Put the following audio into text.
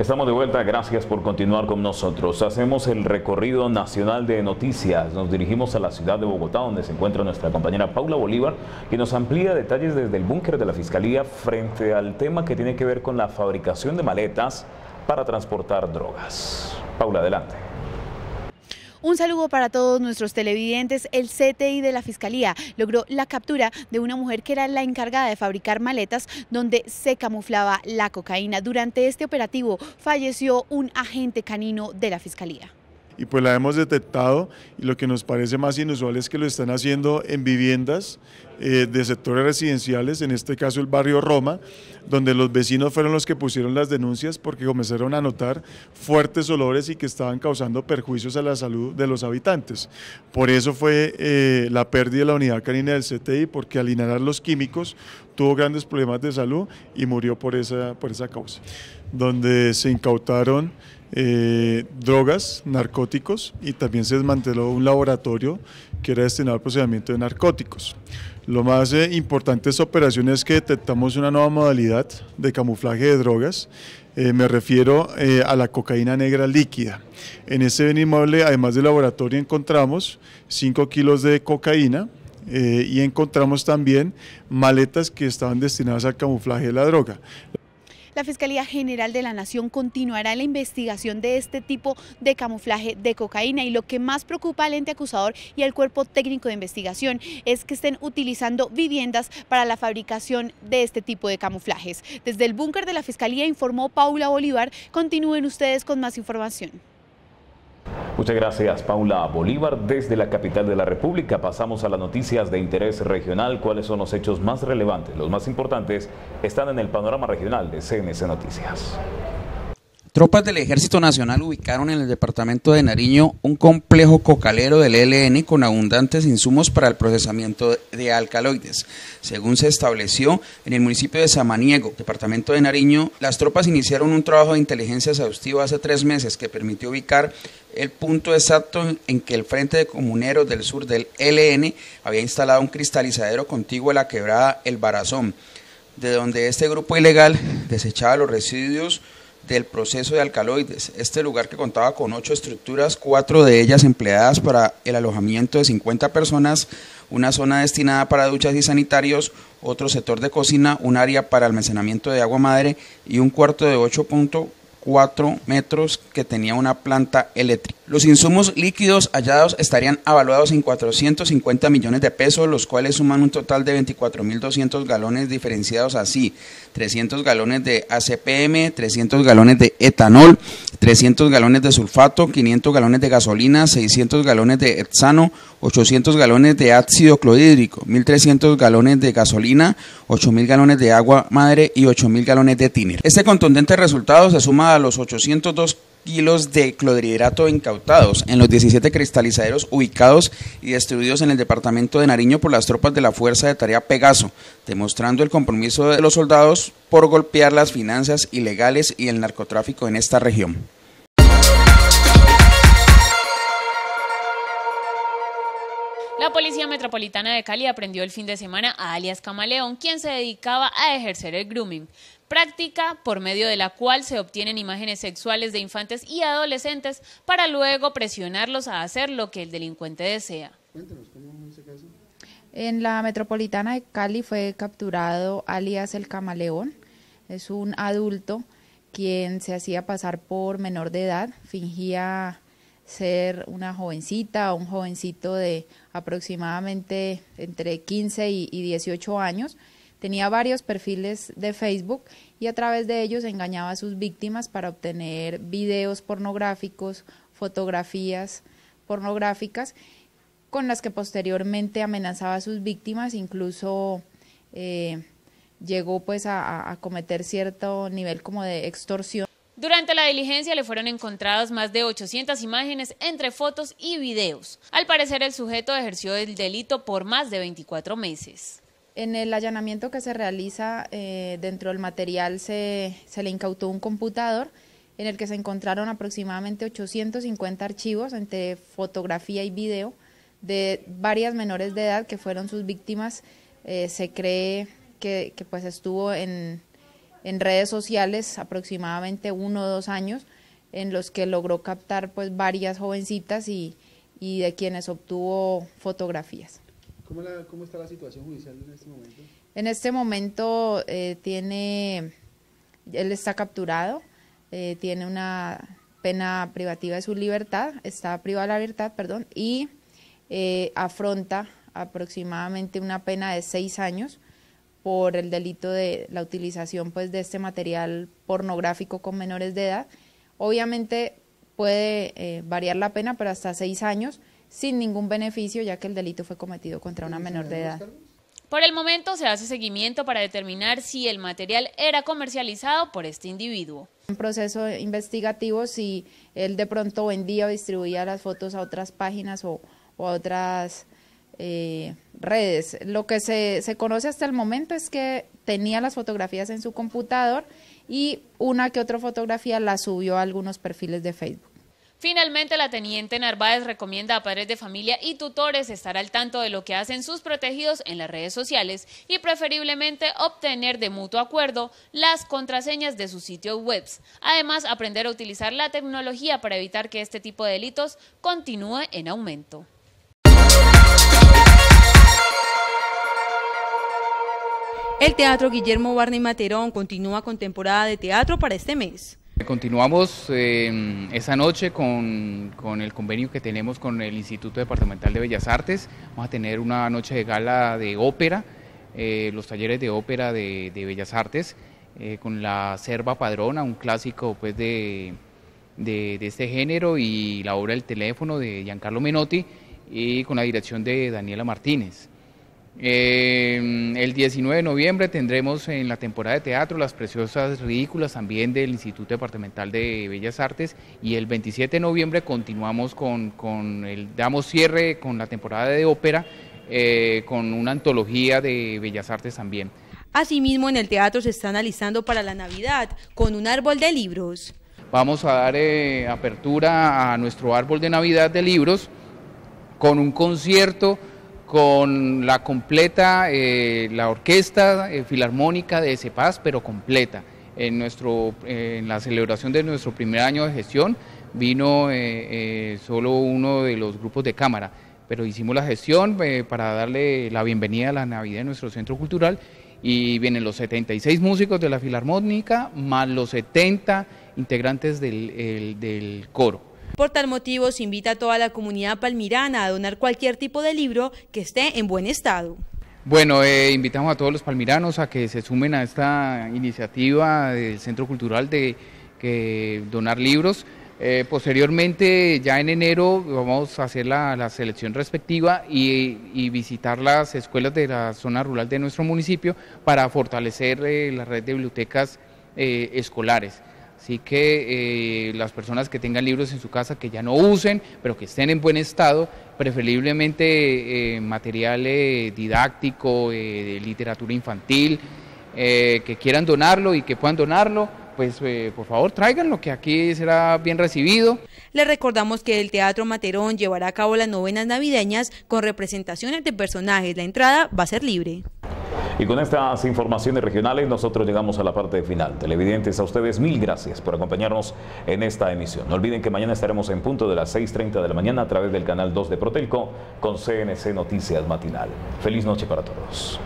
Estamos de vuelta, gracias por continuar con nosotros. Hacemos el recorrido nacional de noticias. Nos dirigimos a la ciudad de Bogotá, donde se encuentra nuestra compañera Paula Bolívar, que nos amplía detalles desde el búnker de la Fiscalía frente al tema que tiene que ver con la fabricación de maletas para transportar drogas. Paula, adelante. Un saludo para todos nuestros televidentes. El CTI de la Fiscalía logró la captura de una mujer que era la encargada de fabricar maletas donde se camuflaba la cocaína. Durante este operativo falleció un agente canino de la Fiscalía y pues la hemos detectado y lo que nos parece más inusual es que lo están haciendo en viviendas eh, de sectores residenciales, en este caso el barrio Roma, donde los vecinos fueron los que pusieron las denuncias porque comenzaron a notar fuertes olores y que estaban causando perjuicios a la salud de los habitantes. Por eso fue eh, la pérdida de la unidad canina del CTI porque al inhalar los químicos tuvo grandes problemas de salud y murió por esa, por esa causa, donde se incautaron eh, drogas, narcóticos y también se desmanteló un laboratorio que era destinado al procesamiento de narcóticos. Lo más eh, importante de esta operación es que detectamos una nueva modalidad de camuflaje de drogas. Eh, me refiero a la cocaína negra líquida. En ese inmueble, además del laboratorio, encontramos 5 kilos de cocaína y encontramos también maletas que estaban destinadas al camuflaje de la droga. La Fiscalía General de la Nación continuará la investigación de este tipo de camuflaje de cocaína y lo que más preocupa al ente acusador y al cuerpo técnico de investigación es que estén utilizando viviendas para la fabricación de este tipo de camuflajes. Desde el búnker de la Fiscalía informó Paula Bolívar. Continúen ustedes con más información. Muchas gracias, Paula Bolívar. Desde la capital de la República pasamos a las noticias de interés regional. ¿Cuáles son los hechos más relevantes, los más importantes? Están en el panorama regional de CNC Noticias. Tropas del Ejército Nacional ubicaron en el departamento de Nariño un complejo cocalero del ELN con abundantes insumos para el procesamiento de alcaloides. Según se estableció en el municipio de Samaniego, departamento de Nariño, las tropas iniciaron un trabajo de inteligencia exhaustivo hace tres meses que permitió ubicar el punto exacto en que el Frente de Comuneros del Sur del ELN había instalado un cristalizadero contiguo a la quebrada El Barazón, de donde este grupo ilegal desechaba los residuos del proceso de alcaloides. Este lugar que contaba con ocho estructuras, cuatro de ellas empleadas para el alojamiento de 50 personas, una zona destinada para duchas y sanitarios, otro sector de cocina, un área para almacenamiento de agua madre y un cuarto de puntos 4 metros que tenía una planta eléctrica. Los insumos líquidos hallados estarían evaluados en 450 millones de pesos, los cuales suman un total de 24.200 galones diferenciados así, 300 galones de ACPM, 300 galones de etanol, 300 galones de sulfato, 500 galones de gasolina, 600 galones de hexano, 800 galones de ácido clorhídrico, 1.300 galones de gasolina, 8.000 galones de agua madre y 8.000 galones de tiner. Este contundente resultado se suma a los 802 kilos de clorhidrato incautados en los 17 cristalizaderos ubicados y destruidos en el departamento de Nariño por las tropas de la Fuerza de Tarea Pegaso, demostrando el compromiso de los soldados por golpear las finanzas ilegales y el narcotráfico en esta región. La Policía Metropolitana de Cali aprendió el fin de semana a alias Camaleón, quien se dedicaba a ejercer el grooming, práctica por medio de la cual se obtienen imágenes sexuales de infantes y adolescentes para luego presionarlos a hacer lo que el delincuente desea. En la Metropolitana de Cali fue capturado alias el Camaleón, es un adulto quien se hacía pasar por menor de edad, fingía ser una jovencita o un jovencito de aproximadamente entre 15 y, 18 años. Tenía varios perfiles de Facebook y a través de ellos engañaba a sus víctimas para obtener videos pornográficos, fotografías pornográficas con las que posteriormente amenazaba a sus víctimas, incluso eh, llegó pues a cometer cierto nivel como de extorsión. Durante la diligencia le fueron encontradas más de 800 imágenes entre fotos y videos. Al parecer el sujeto ejerció el delito por más de 24 meses. En el allanamiento que se realiza eh, dentro del material se, le incautó un computador en el que se encontraron aproximadamente 850 archivos entre fotografía y video de varias menores de edad que fueron sus víctimas. Eh, se cree que, que, pues estuvo en, en redes sociales aproximadamente uno o dos años en los que logró captar pues varias jovencitas y, y de quienes obtuvo fotografías. ¿Cómo, la, ¿Cómo, está la situación judicial en este momento? En este momento eh, tiene, él está capturado, eh, tiene una pena privativa de su libertad, está privada de la libertad, perdón, y eh, afronta aproximadamente una pena de seis años por el delito de la utilización pues de este material pornográfico con menores de edad. Obviamente puede eh, variar la pena, pero hasta seis años sin ningún beneficio, ya que el delito fue cometido contra una menor de edad. Por el momento se hace seguimiento para determinar si el material era comercializado por este individuo. Un proceso investigativo si él de pronto vendía o distribuía las fotos a otras páginas o a otras eh, redes. Lo que se, se conoce hasta el momento es que tenía las fotografías en su computador y una que otra fotografía la subió a algunos perfiles de Facebook. Finalmente, la teniente Narváez recomienda a padres de familia y tutores estar al tanto de lo que hacen sus protegidos en las redes sociales y preferiblemente obtener de mutuo acuerdo las contraseñas de sus sitios web. Además, aprender a utilizar la tecnología para evitar que este tipo de delitos continúe en aumento. El Teatro Guillermo Barney Materón continúa con temporada de teatro para este mes. Continuamos em, esa noche con, el convenio que tenemos con el Instituto Departamental de Bellas Artes. Vamos a tener una noche de gala de ópera, eh, los talleres de ópera de, de Bellas Artes, eh, con la Serva Padrona, un clásico pues, de, de, este género, y la obra El teléfono de Giancarlo Menotti, y con la dirección de Daniela Martínez. Eh, el 19 de noviembre tendremos en la temporada de teatro Las Preciosas Ridículas también del Instituto Departamental de Bellas Artes y el 27 de noviembre continuamos con, el, damos cierre con la temporada de ópera eh, con una antología de Bellas Artes también. Asimismo, en el teatro se está analizando para la Navidad con un árbol de libros. Vamos a dar eh, apertura a nuestro árbol de Navidad de libros con un concierto con la completa, eh, la orquesta eh, filarmónica de Ese Paz, pero completa. En, nuestro, eh, en la celebración de nuestro primer año de gestión vino solo uno de los grupos de cámara, pero hicimos la gestión para darle la bienvenida a la Navidad en nuestro centro cultural y vienen los 76 músicos de la filarmónica más los 70 integrantes del coro. Por tal motivo, se invita a toda la comunidad palmirana a donar cualquier tipo de libro que esté en buen estado. Bueno, eh, invitamos a todos los palmiranos a que se sumen a esta iniciativa del Centro Cultural de donar libros. Eh, posteriormente, ya en enero, vamos a hacer la, selección respectiva y, visitar las escuelas de la zona rural de nuestro municipio para fortalecer eh, la red de bibliotecas escolares. Así que eh, las personas que tengan libros en su casa que ya no usen, pero que estén en buen estado, preferiblemente eh, material didáctico, eh, de literatura infantil, eh, que quieran donarlo y que puedan donarlo, pues por favor tráiganlo, que aquí será bien recibido. Les recordamos que el Teatro Materón llevará a cabo las novenas navideñas con representaciones de personajes. La entrada va a ser libre. Y con estas informaciones regionales nosotros llegamos a la parte final. Televidentes, a ustedes mil gracias por acompañarnos en esta emisión. No olviden que mañana estaremos en punto de las 6.30 de la mañana a través del canal 2 de Protelco con CNC Noticias Matinal. Feliz noche para todos.